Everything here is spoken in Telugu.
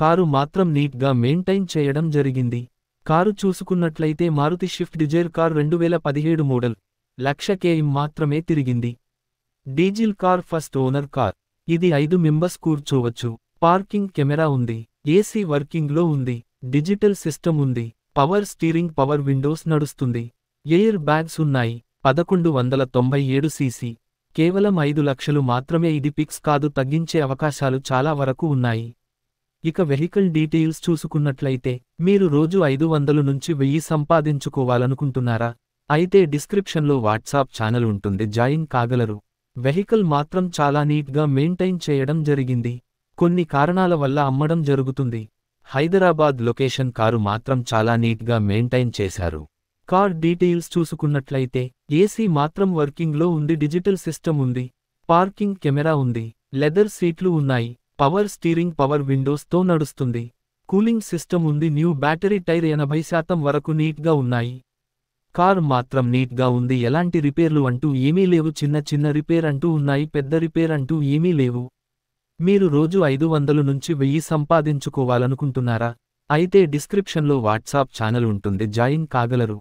కారు మాత్రం నీట్గా మెయింటైన్ చేయడం జరిగింది కారు చూసుకున్నట్లయితే మారుతి షిఫ్ట్ డిజైర్ కార్ రెండు వేల పదిహేడు మోడల్ లక్ష కేఎం మాత్రమే తిరిగింది diesel car first owner car ఇది ఐదు మెంబర్స్ కూర్చోవచ్చు పార్కింగ్ కెమెరా ఉంది ఏసీ వర్కింగ్లో ఉంది డిజిటల్ సిస్టమ్ ఉంది పవర్ స్టీరింగ్ పవర్ విండోస్ నడుస్తుంది ఎయిర్ బ్యాగ్స్ ఉన్నాయి పదకొండు వందల తొంభై ఏడు సీసీ కేవలం ఐదు లక్షలు మాత్రమే ఇది పిక్స్ కాదు తగ్గించే అవకాశాలు చాలా వరకు ఉన్నాయి ఇక వెహికల్ డీటెయిల్స్ చూసుకున్నట్లయితే మీరు రోజు ఐదు వందలు నుంచి వెయ్యి సంపాదించుకోవాలనుకుంటున్నారా అయితే డిస్క్రిప్షన్లో వాట్సాప్ ఛానల్ ఉంటుంది జాయిన్ కాగలరు వెహికల్ మాత్రం చాలా నీట్గా మెయింటైన్ చేయడం జరిగింది కొన్ని కారణాల వల్ల అమ్మడం జరుగుతుంది హైదరాబాద్ లొకేషన్ కారు మాత్రం చాలా నీట్గా మెయింటైన్ చేశారు కార్ డీటెయిల్స్ చూసుకున్నట్లయితే ఏసీ మాత్రం వర్కింగ్లో ఉంది డిజిటల్ సిస్టమ్ ఉంది పార్కింగ్ కెమెరా ఉంది లెదర్ సీట్లు ఉన్నాయి పవర్ స్టీరింగ్ పవర్ విండోస్తో నడుస్తుంది కూలింగ్ సిస్టమ్ ఉంది న్యూ బ్యాటరీ టైర్ ఎనభై శాతం వరకు నీట్గా ఉన్నాయి కార్ మాత్రం నీట్గా ఉంది ఎలాంటి రిపేర్లు అంటూ ఏమీ లేవు చిన్న చిన్న రిపేర్ అంటూ ఉన్నాయి పెద్ద రిపేర్ అంటూ ఏమీ లేవు మీరు రోజు ఐదు వందలు నుంచి వెయ్యి సంపాదించుకోవాలనుకుంటున్నారా అయితే డిస్క్రిప్షన్లో వాట్సాప్ ఛానల్ ఉంటుంది జాయిన్ కాగలరు